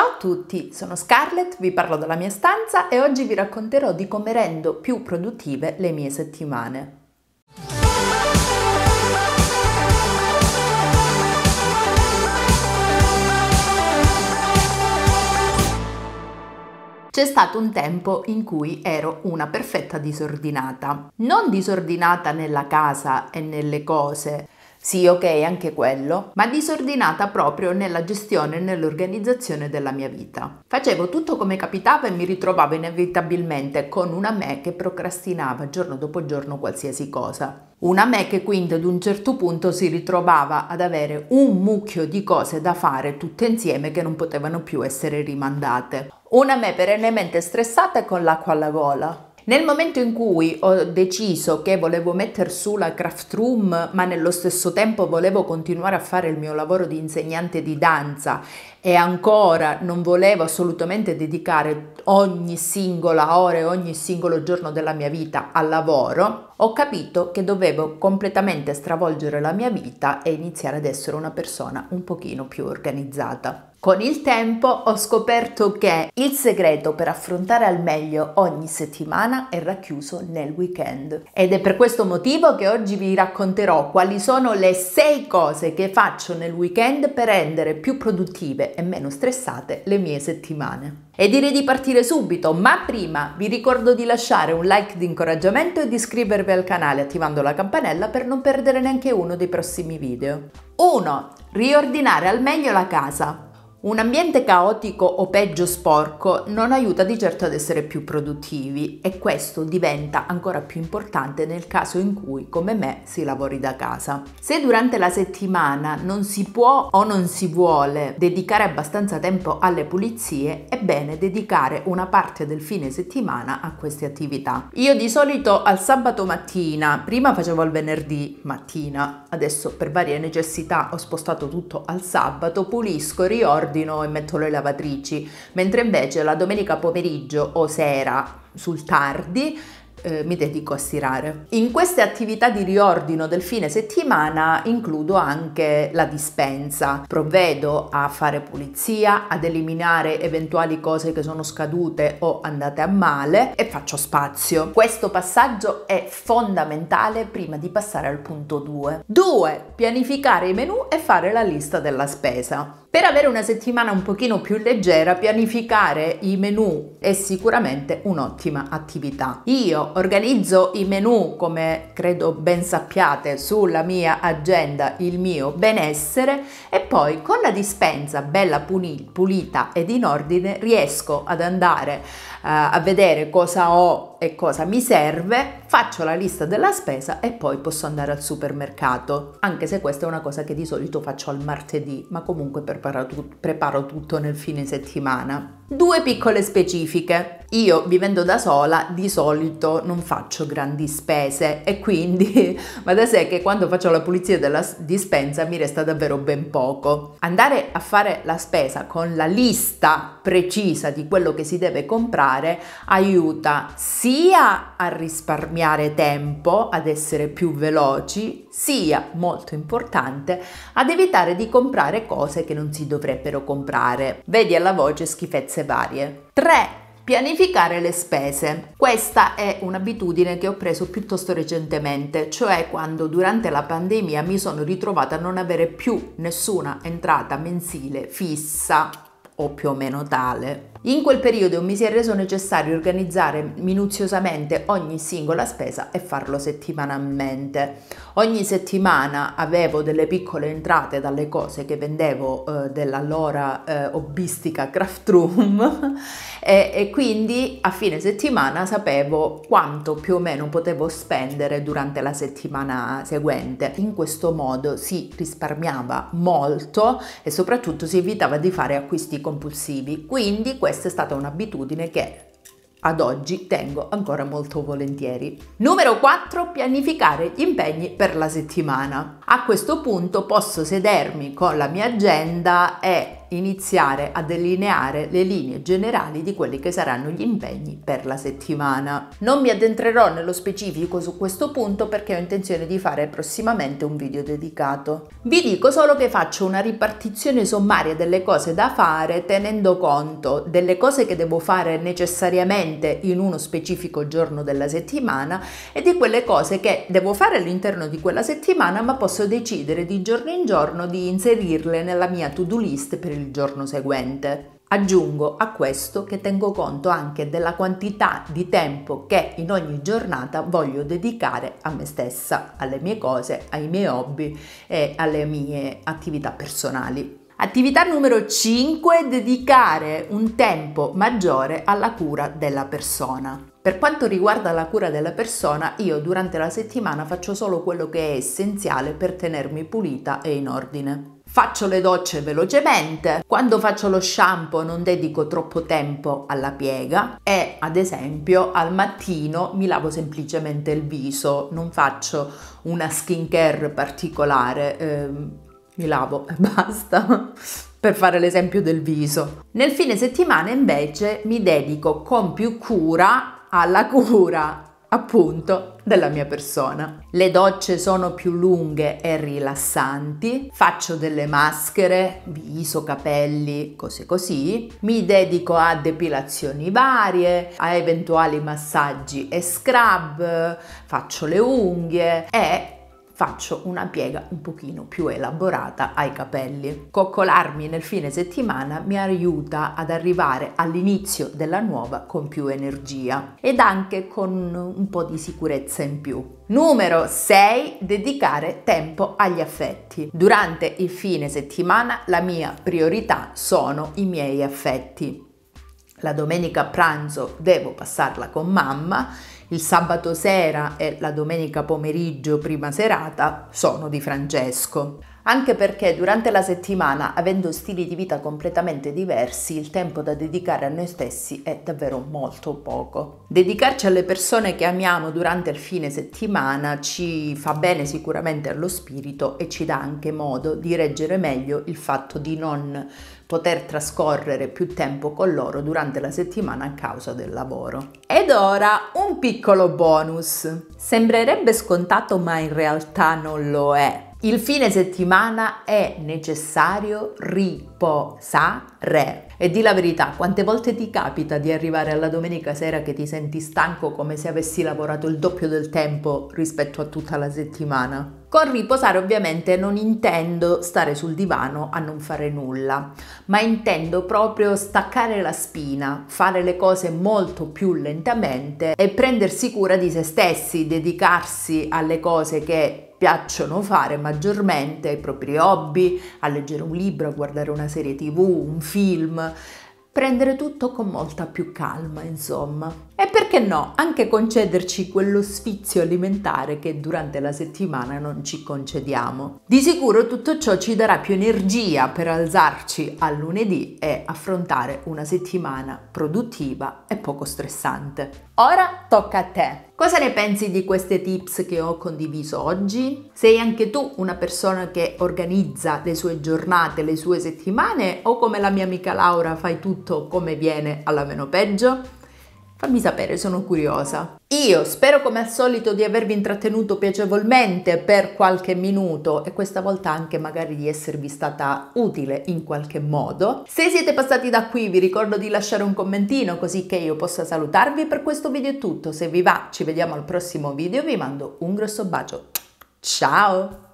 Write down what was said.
Ciao a tutti, sono Scarlett, vi parlo dalla mia stanza e oggi vi racconterò di come rendo più produttive le mie settimane. C'è stato un tempo in cui ero una perfetta disordinata. Non disordinata nella casa e nelle cose, sì, ok, anche quello, ma disordinata proprio nella gestione e nell'organizzazione della mia vita. Facevo tutto come capitava e mi ritrovavo inevitabilmente con una me che procrastinava giorno dopo giorno qualsiasi cosa. Una me che quindi ad un certo punto si ritrovava ad avere un mucchio di cose da fare tutte insieme che non potevano più essere rimandate. Una me perennemente stressata e con l'acqua alla gola. Nel momento in cui ho deciso che volevo mettere su la craft room, ma nello stesso tempo volevo continuare a fare il mio lavoro di insegnante di danza e ancora non volevo assolutamente dedicare ogni singola ora e ogni singolo giorno della mia vita al lavoro, ho capito che dovevo completamente stravolgere la mia vita e iniziare ad essere una persona un pochino più organizzata. Con il tempo ho scoperto che il segreto per affrontare al meglio ogni settimana è racchiuso nel weekend ed è per questo motivo che oggi vi racconterò quali sono le 6 cose che faccio nel weekend per rendere più produttive e meno stressate le mie settimane. E direi di partire subito, ma prima vi ricordo di lasciare un like di incoraggiamento e di iscrivervi al canale attivando la campanella per non perdere neanche uno dei prossimi video. 1. Riordinare al meglio la casa. Un ambiente caotico o peggio sporco non aiuta di certo ad essere più produttivi e questo diventa ancora più importante nel caso in cui, come me, si lavori da casa. Se durante la settimana non si può o non si vuole dedicare abbastanza tempo alle pulizie, è bene dedicare una parte del fine settimana a queste attività. Io di solito al sabato mattina, prima facevo il venerdì mattina, adesso per varie necessità ho spostato tutto al sabato, pulisco, riordino ordino e metto le lavatrici, mentre invece la domenica pomeriggio o sera sul tardi eh, mi dedico a stirare. In queste attività di riordino del fine settimana includo anche la dispensa. Provvedo a fare pulizia, ad eliminare eventuali cose che sono scadute o andate a male e faccio spazio. Questo passaggio è fondamentale prima di passare al punto 2. 2. Pianificare i menu e fare la lista della spesa. Per avere una settimana un pochino più leggera, pianificare i menu è sicuramente un'ottima attività. Io organizzo i menu, come credo ben sappiate, sulla mia agenda il mio benessere e poi con la dispensa bella pulita ed in ordine riesco ad andare eh, a vedere cosa ho e cosa mi serve, faccio la lista della spesa e poi posso andare al supermercato, anche se questa è una cosa che di solito faccio al martedì, ma comunque preparo, tut- preparo tutto nel fine settimana. Due piccole specifiche. Io vivendo da sola di solito non faccio grandi spese e quindi va da sé che quando faccio la pulizia della dispensa mi resta davvero ben poco. Andare a fare la spesa con la lista precisa di quello che si deve comprare aiuta sia a risparmiare tempo, ad essere più veloci, sia, molto importante, ad evitare di comprare cose che non si dovrebbero comprare. Vedi alla voce schifezza spese varie. 3. Pianificare le spese. Questa è un'abitudine che ho preso piuttosto recentemente, cioè quando durante la pandemia mi sono ritrovata a non avere più nessuna entrata mensile fissa o più o meno tale. In quel periodo mi si è reso necessario organizzare minuziosamente ogni singola spesa e farlo settimanalmente. Ogni settimana avevo delle piccole entrate dalle cose che vendevo eh, dell'allora eh, hobbistica craft room e, e quindi a fine settimana sapevo quanto più o meno potevo spendere durante la settimana seguente. In questo modo si risparmiava molto e soprattutto si evitava di fare acquisti compulsivi, quindi questa è stata un'abitudine che ad oggi tengo ancora molto volentieri. Numero 4. Pianificare gli impegni per la settimana. A questo punto posso sedermi con la mia agenda e iniziare a delineare le linee generali di quelli che saranno gli impegni per la settimana. Non mi addentrerò nello specifico su questo punto perché ho intenzione di fare prossimamente un video dedicato. Vi dico solo che faccio una ripartizione sommaria delle cose da fare tenendo conto delle cose che devo fare necessariamente in uno specifico giorno della settimana e di quelle cose che devo fare all'interno di quella settimana ma posso decidere di giorno in giorno di inserirle nella mia to-do list per il il giorno seguente. Aggiungo a questo che tengo conto anche della quantità di tempo che in ogni giornata voglio dedicare a me stessa, alle mie cose, ai miei hobby e alle mie attività personali. Attività numero 5, dedicare un tempo maggiore alla cura della persona. Per quanto riguarda la cura della persona, io durante la settimana faccio solo quello che è essenziale per tenermi pulita e in ordine. Faccio le docce velocemente, quando faccio lo shampoo non dedico troppo tempo alla piega e ad esempio al mattino mi lavo semplicemente il viso, non faccio una skin care particolare, eh, mi lavo e basta. per fare l'esempio del viso. Nel fine settimana invece mi dedico con più cura alla cura appunto della mia persona. Le docce sono più lunghe e rilassanti, faccio delle maschere, viso, capelli, cose così, mi dedico a depilazioni varie, a eventuali massaggi e scrub, faccio le unghie e faccio una piega un pochino più elaborata ai capelli. Coccolarmi nel fine settimana mi aiuta ad arrivare all'inizio della nuova con più energia ed anche con un po' di sicurezza in più. Numero 6. Dedicare tempo agli affetti. Durante il fine settimana la mia priorità sono i miei affetti la domenica pranzo devo passarla con mamma, il sabato sera e la domenica pomeriggio prima serata sono di Francesco. Anche perché durante la settimana, avendo stili di vita completamente diversi, il tempo da dedicare a noi stessi è davvero molto poco. Dedicarci alle persone che amiamo durante il fine settimana ci fa bene sicuramente allo spirito e ci dà anche modo di reggere meglio il fatto di non poter trascorrere più tempo con loro durante la settimana a causa del lavoro. Ed ora un piccolo bonus. Sembrerebbe scontato ma in realtà non lo è il fine settimana è necessario riposare. E di la verità, quante volte ti capita di arrivare alla domenica sera che ti senti stanco come se avessi lavorato il doppio del tempo rispetto a tutta la settimana? Con riposare ovviamente non intendo stare sul divano a non fare nulla, ma intendo proprio staccare la spina, fare le cose molto più lentamente e prendersi cura di se stessi, dedicarsi alle cose che piacciono fare maggiormente, ai propri hobby, a leggere un libro, a guardare una serie tv, un film, prendere tutto con molta più calma, insomma. E perché no, anche concederci quello sfizio alimentare che durante la settimana non ci concediamo. Di sicuro tutto ciò ci darà più energia per alzarci a lunedì e affrontare una settimana produttiva e poco stressante. Ora tocca a te. Cosa ne pensi di queste tips che ho condiviso oggi? Sei anche tu una persona che organizza le sue giornate, le sue settimane o come la mia amica Laura fai tutto come viene alla meno peggio? Fammi sapere, sono curiosa. Io spero come al solito di avervi intrattenuto piacevolmente per qualche minuto e questa volta anche magari di esservi stata utile in qualche modo. Se siete passati da qui vi ricordo di lasciare un commentino così che io possa salutarvi. Per questo video è tutto, se vi va ci vediamo al prossimo video, vi mando un grosso bacio. Ciao!